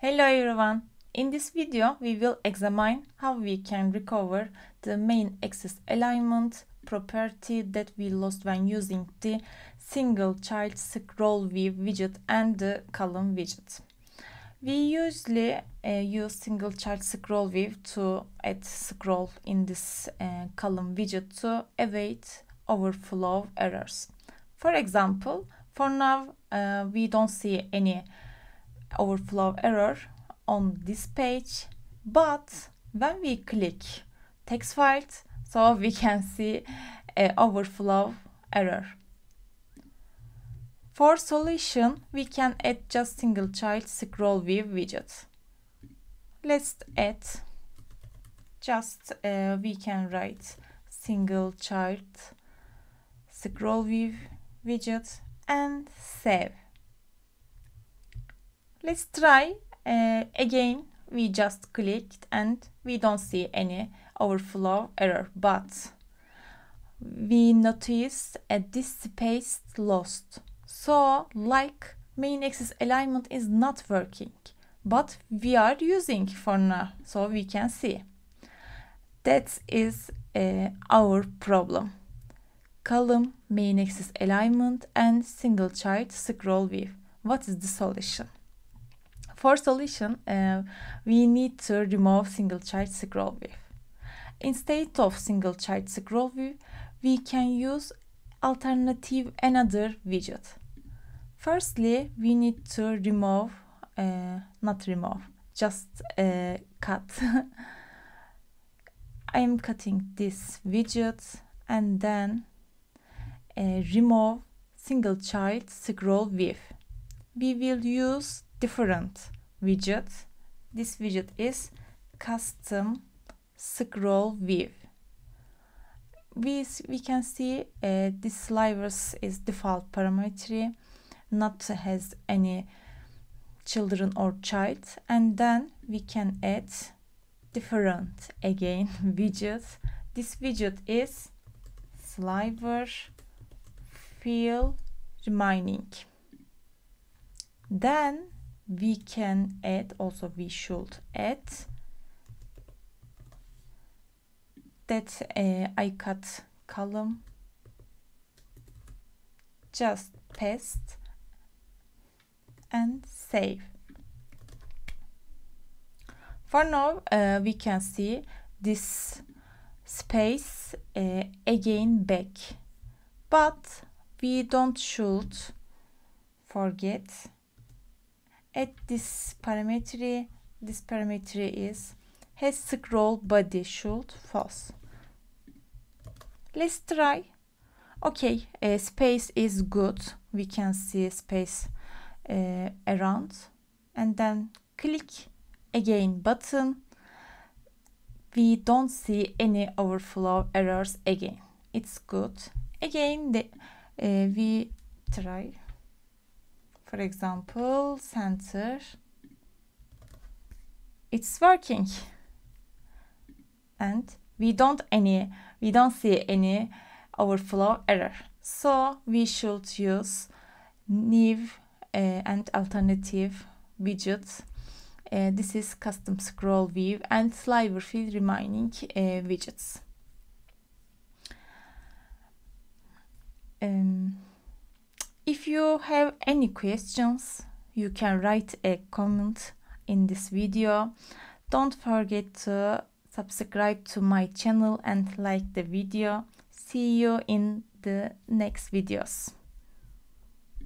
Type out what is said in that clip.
Hello everyone! In this video, we will examine how we can recover the main axis alignment property that we lost when using the single child scroll view widget and the column widget. We usually uh, use single child scroll view to add scroll in this uh, column widget to avoid overflow errors. For example, for now, uh, we don't see any overflow error on this page but when we click text file so we can see a overflow error for solution we can add just single child scroll view widget let's add just uh, we can write single child scroll view widget and save Let's try uh, again. We just clicked and we don't see any overflow error, but we noticed a this space lost. So like main axis alignment is not working, but we are using for now, so we can see. That is uh, our problem. Column, main axis alignment and single child scroll view. What is the solution? For solution, uh, we need to remove single child scroll view. Instead of single child scroll view, we can use alternative another widget. Firstly, we need to remove, uh, not remove, just uh, cut. I am cutting this widget and then uh, remove single child scroll view. We will use different widget. This widget is custom scroll view. We, we can see uh, this slivers is default parameter, not has any children or child. And then we can add different again widget. This widget is sliver fill remaining. Then we can add also we should add that uh, I cut column just paste and save for now uh, we can see this space uh, again back but we don't should forget at this parametry this parametry is has scroll body should false. Let's try. Okay, uh, space is good. We can see space uh, around. And then click again button. We don't see any overflow errors again. It's good. Again, the, uh, we try. for example center it's working and we don't any we don't see any overflow error so we should use new uh, and alternative widgets uh, this is custom scroll view and slider field remaining uh, widgets um, if you have any questions, you can write a comment in this video. Don't forget to subscribe to my channel and like the video. See you in the next videos.